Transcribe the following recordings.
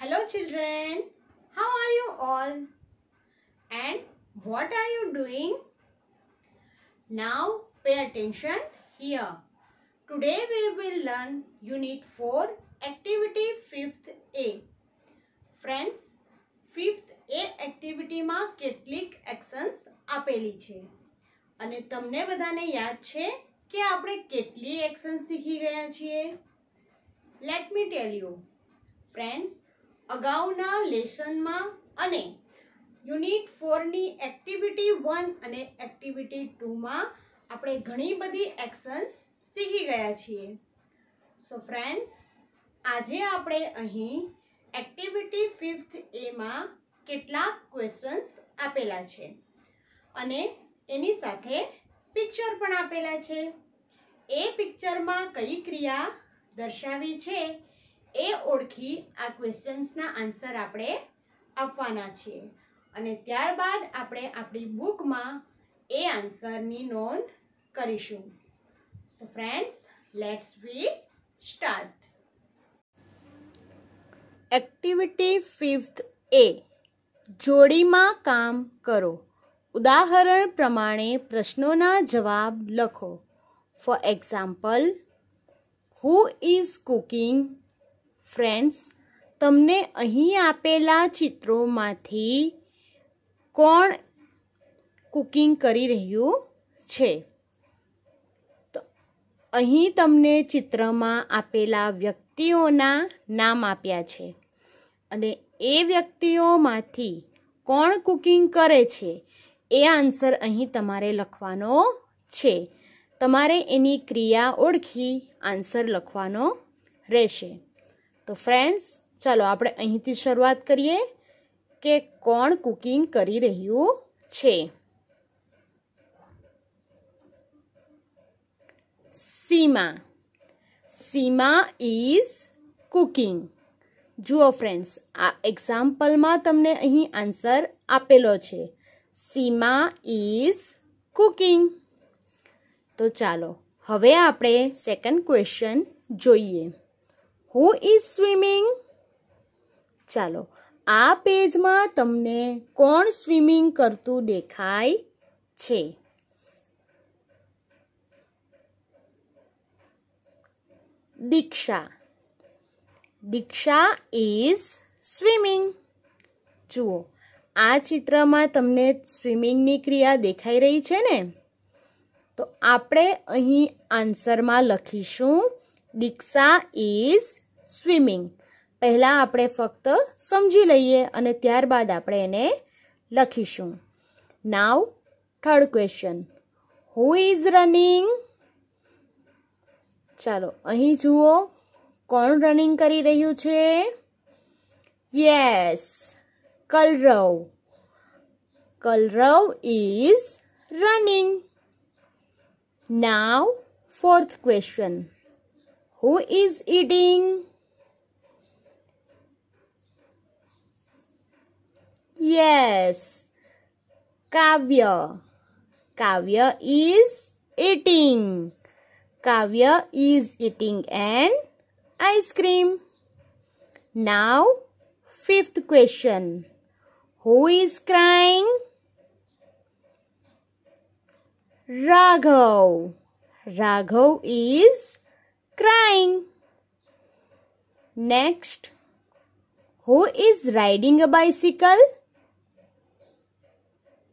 Hello children, how are you all? And what are you doing? Now pay attention here. Today we will learn Unit 4 Activity 5th A. Friends fifth A એક્ટિવિટીમાં કેટલીક actions આપેલી છે અને તમને બધાને યાદ છે કે આપણે કેટલી એક્શન્સ શીખી ગયા છીએ let me tell you friends અગાઉના લેસનમાં અને યુનિટ ફોરની એક્ટિવિટી વન અને એક્ટિવિટી ટુમાં આપણે ઘણી બધી એક્શન્સ શીખી ગયા છીએ સો ફ્રેન્ડ્સ આજે આપણે અહીં એક્ટિવિટી ફિફ્થ એમાં કેટલાક ક્વેશન્સ આપેલા છે અને એની સાથે પિક્ચર પણ આપેલા છે એ પિક્ચરમાં કઈ ક્રિયા દર્શાવી છે એ ઓળખી આ ક્વેશ્ચન્સના આન્સર આપણે આપવાના છીએ અને ત્યારબાદ આપણે આપણી બુકમાં એ આન્સરની નોંધ કરીશું so friends let's we start activity fifth A જોડીમાં કામ કરો ઉદાહરણ પ્રમાણે પ્રશ્નોના જવાબ લખો for example who is cooking friends તમને અહીં આપેલા ચિત્રોમાંથી કોણ કુકિંગ કરી રહ્યું છે તો અહીં તમને ચિત્રમાં આપેલા વ્યક્તિઓના નામ આપ્યા છે અને એ વ્યક્તિઓમાંથી કોણ કુકિંગ કરે છે એ આન્સર અહીં તમારે લખવાનો છે તમારે એની ક્રિયા ઓળખી આન્સર લખવાનો રહેશે તો ફ્રેન્ડ્સ ચાલો આપણે અહીંથી શરૂઆત કરીએ કે કોણ કુકિંગ કરી રહ્યું છે સીમા સીમા ઇઝ કુકિંગ જુઓ ફ્રેન્ડ્સ આ એક્ઝામ્પલમાં તમને અહીં આન્સર આપેલો છે સીમા ઇઝ કુકિંગ તો ચાલો હવે આપણે સેકન્ડ ક્વેશ્ચન જોઈએ હુ ઇઝ સ્વિમિંગ ચાલો આ પેજમાં તમને કોણ સ્વિમિંગ કરતું દેખાય છે દીક્ષા દીક્ષા ઇઝ સ્વિમિંગ જુઓ આ ચિત્રમાં તમને સ્વિમિંગની ક્રિયા દેખાઈ રહી છે ને તો આપણે અહીં આન્સરમાં લખીશું દીક્ષા ઇઝ સ્વિમિંગ પહેલાં આપણે ફક્ત સમજી લઈએ અને ત્યારબાદ આપણે એને લખીશું now third question who is running ચાલો અહીં જુઓ કોણ રનિંગ કરી રહ્યું છે yes Kalrav Kalrav is running now fourth question Who is eating? Yes. Kavya. Kavya is eating. Kavya is eating an ice cream. Now, fifth question. Who is crying? Raghav. Raghav is crying. Next, who is riding a bicycle?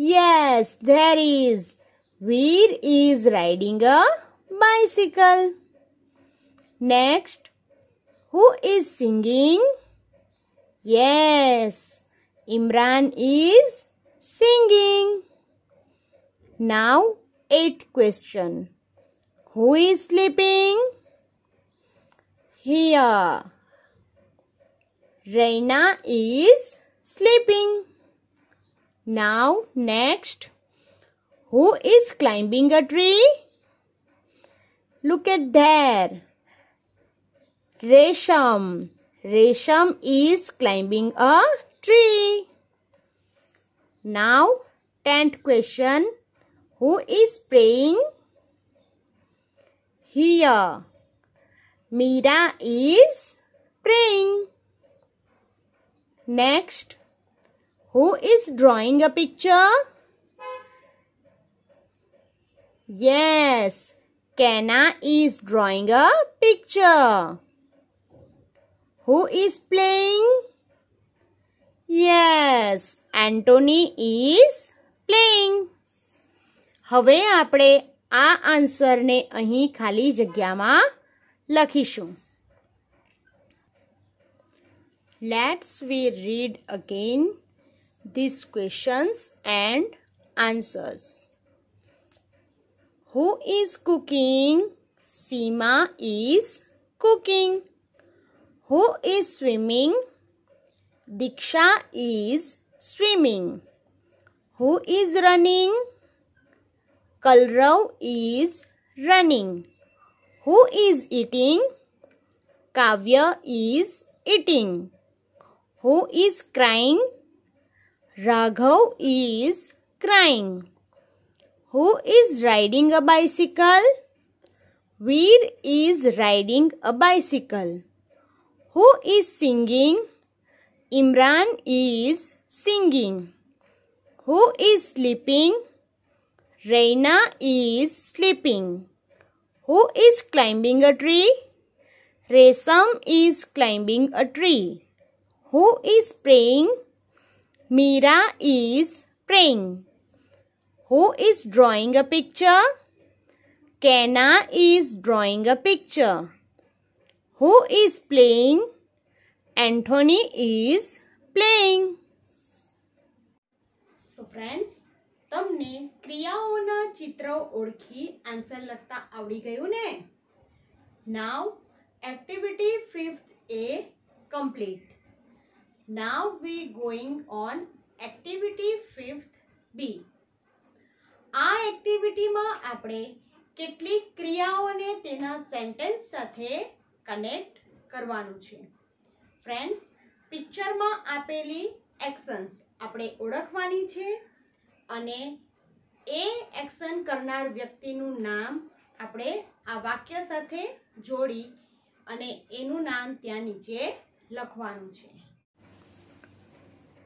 Yes, there is. Veer is riding a bicycle. Next, who is singing? Yes, Imran is singing. Now, eighth question. Who is sleeping? Here. Reina is sleeping. Now, next. Who is climbing a tree? Look at there. Resham. Resham is climbing a tree. Now, 10th question. Who is praying? Here. Mira is praying. Next, Who is drawing a picture? Yes, Kenna is drawing a picture. Who is playing? Yes, Anthony is playing. હવે આપણે આ આન્સરને અહીં ખાલી જગ્યામાં લખીશું let's we read again these questions and answers. Who is cooking? Seema is cooking. Who is swimming? Diksha is swimming. Who is running? Kalrav is running. Who is eating? Kavya is eating. Who is crying? Raghav is crying. Who is riding a bicycle? Veer is riding a bicycle. Who is singing? Imran is singing. Who is sleeping? Reina is sleeping. Who is climbing a tree? Resam is climbing a tree. Who is praying? Mira is praying. Who is drawing a picture? Kenna is drawing a picture. Who is playing? Anthony is playing. So friends તમને ક્રિયાઓના ચિત્રો ઓળખી answer લખતા આવડી ગયું ને now activity fifth A complete Now we going on activity fifth B આ એક્ટિવિટીમાં આપણે કેટલીક ક્રિયાઓને તેના સેન્ટેન્સ સાથે કનેક્ટ કરવાનું છે ફ્રેન્ડ્સ પિક્ચરમાં આપેલી એક્શન્સ આપણે ઓળખવાની છે અને એ એક્શન કરનાર વ્યક્તિનું નામ આપણે આ વાક્ય સાથે જોડી અને એનું નામ ત્યાં નીચે લખવાનું છે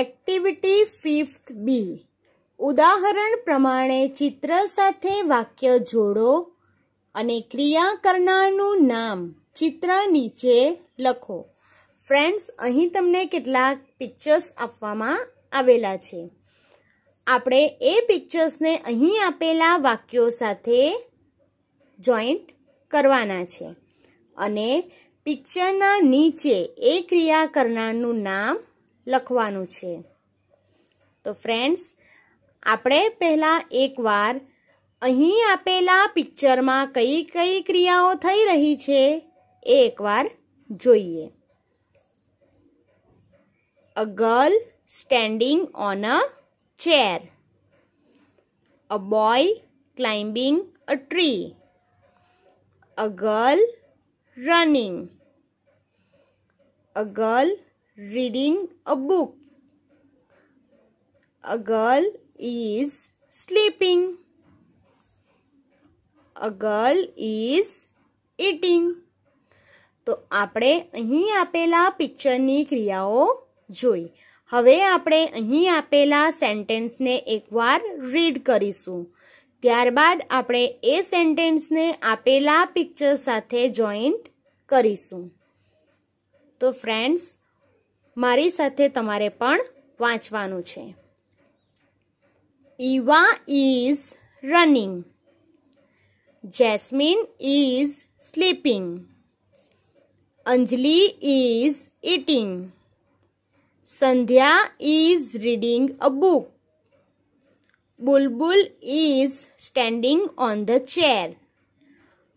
એક્ટિવિટી ફિફ્થ બી ઉદાહરણ પ્રમાણે ચિત્ર સાથે વાક્ય જોડો અને ક્રિયા કરનારનું નામ ચિત્ર નીચે લખો ફ્રેન્ડ્સ અહીં તમને કેટલાક પિક્ચર્સ આપવામાં આવેલા છે આપણે એ પિક્ચર્સને અહીં આપેલા વાક્યો સાથે જોઈન્ટ કરવાના છે અને પિક્ચરના નીચે એ ક્રિયા કરનારનું નામ લખવાનું છે તો ફ્રેન્ડ્સ આપણે પહેલાં એકવાર અહીં આપેલા પિક્ચરમાં કઈ કઈ ક્રિયાઓ થઈ રહી છે એ એકવાર જોઈએ a girl standing on a chair a boy climbing a tree A girl running. A girl reading a book. A girl is sleeping. A girl is eating તો આપણે અહીં આપેલા પિક્ચરની ક્રિયાઓ જોઈ હવે આપણે અહીં આપેલા સેન્ટેન્સને એકવાર રીડ કરીશું ત્યારબાદ આપણે એ સેન્ટેન્સને આપેલા પિક્ચર સાથે જોઈન્ટ કરીશું તો ફ્રેન્ડ્સ મારી સાથે તમારે પણ વાંચવાનું છે Eva is running Jasmine is sleeping Anjali is eating Sandhya is reading a book Bulbul is standing on the chair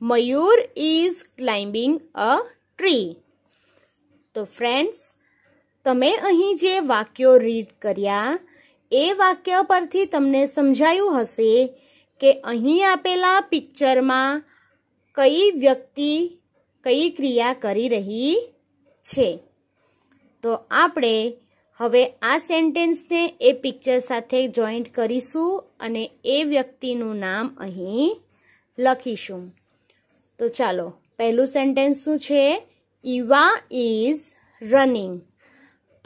Mayur is climbing a tree તો ફ્રેન્ડ્સ તમે અહીં જે વાક્યો રીડ કર્યા એ વાક્ય પરથી તમને સમજાયું હશે કે અહીં આપેલા પિક્ચરમાં કઈ વ્યક્તિ કઈ ક્રિયા કરી રહી છે તો આપણે હવે આ સેન્ટેન્સને એ પિક્ચર સાથે જોઈન્ટ કરીશું અને એ વ્યક્તિનું નામ અહીં લખીશું તો ચાલો પહેલું સેન્ટેન્સ શું છે ઇવા ઇઝ રનિંગ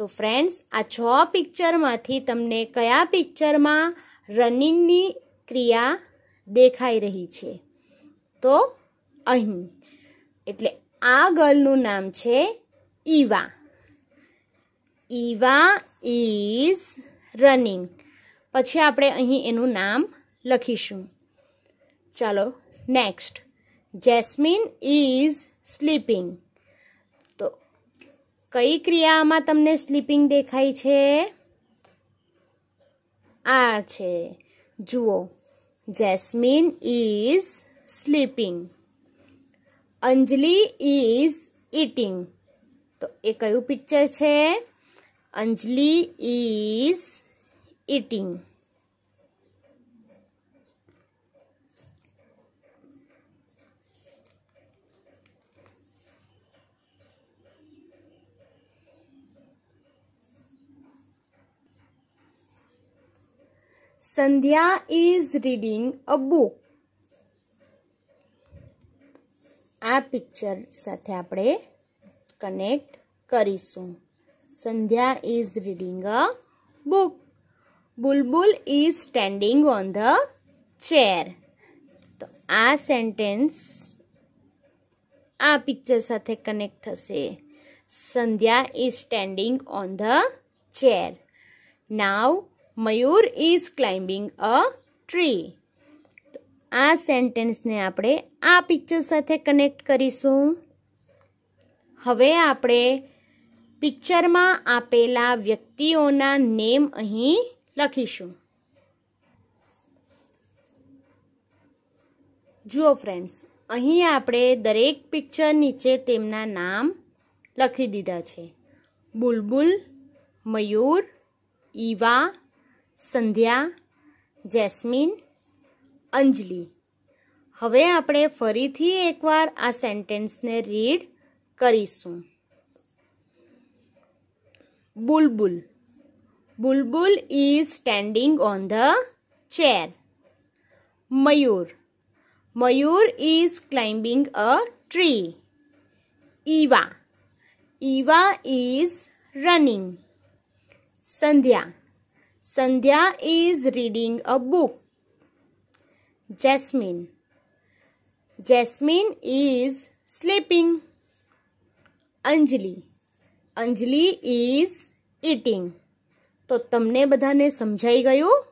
તો ફ્રેન્ડ્સ આ છ પિક્ચરમાંથી તમને કયા પિક્ચરમાં રનિંગની ક્રિયા દેખાઈ રહી છે તો અહીં એટલે આ ગર્લનું નામ છે ઈવા ઈવા ઇઝ રનિંગ પછી આપણે અહીં એનું નામ લખીશું ચાલો નેક્સ્ટ જેસ્મિન ઇઝ સ્લીપિંગ કઈ ક્રિયામાં તમને સ્લીપિંગ દેખાય છે આ છે જુઓ Jasmine is sleeping Anjali is eating તો એ કયું પિક્ચર છે Anjali is eating Sandhya is reading a book. આ પિક્ચર સાથે આપણે કનેક્ટ કરીશું Sandhya is reading a book Bulbul is standing on the chair તો આ સેન્ટેન્સ આ પિક્ચર સાથે કનેક્ટ થશે Sandhya is standing on the chair now Mayur is climbing a tree આ સેન્ટેન્સને આપણે આ પિક્ચર સાથે કનેક્ટ કરીશું હવે આપણે પિક્ચરમાં આપેલા વ્યક્તિઓના નેમ અહીં લખીશું જુઓ ફ્રેન્ડ્સ અહીં આપણે દરેક પિક્ચર નીચે તેમના નામ લખી દીધા છે બુલબુલ મયુર ઈવા સંધ્યા જેસ્મિન અંજલિ હવે આપણે ફરીથી એકવાર આ સેન્ટેન્સને રીડ કરીશું Bulbul Bulbul is standing on the chair Mayur Mayur is climbing a tree Eva Eva is running Sandhya Sandhya is reading a book. Jasmine. Jasmine is sleeping. Anjali. Anjali is eating. तो तमने बधाने समझाई ગયું